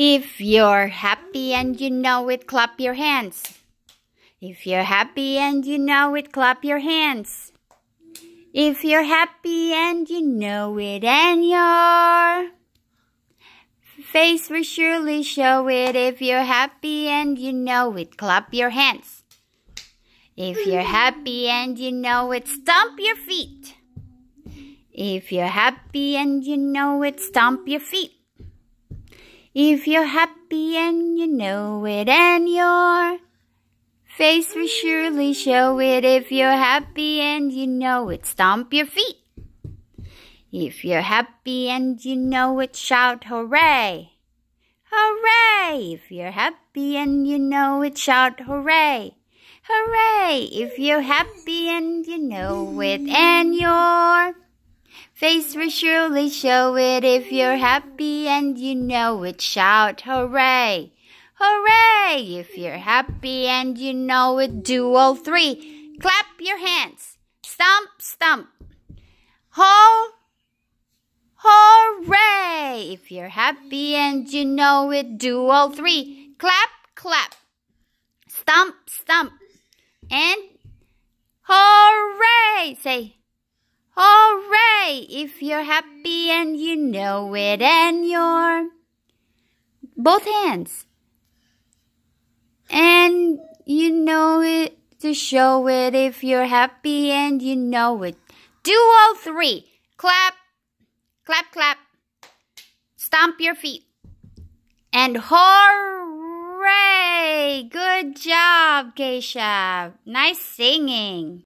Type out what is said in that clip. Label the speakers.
Speaker 1: If you're happy and you know it, clap your hands. If you're happy and you know it, clap your hands. If you're happy and you know it, and your face will surely show it. If you're happy and you know it, clap your hands. If you're happy and you know it, stomp your feet. If you're happy and you know it, stomp your feet. If you're happy and you know it and your face will surely show it. If you're happy and you know it, stomp your feet. If you're happy and you know it, shout hooray! Hooray! If you're happy and you know it, shout hooray! Hooray! If you're happy and you know it, and you're Face will surely show it if you're happy and you know it. Shout hooray! Hooray! If you're happy and you know it, do all three. Clap your hands. Stomp, stomp. Ho, hooray! If you're happy and you know it, do all three. Clap, clap. Stomp, stomp. And hooray! Say, hooray! if you're happy and you know it and your both hands and you know it to show it if you're happy and you know it do all three clap clap clap stomp your feet and hooray good job keisha nice singing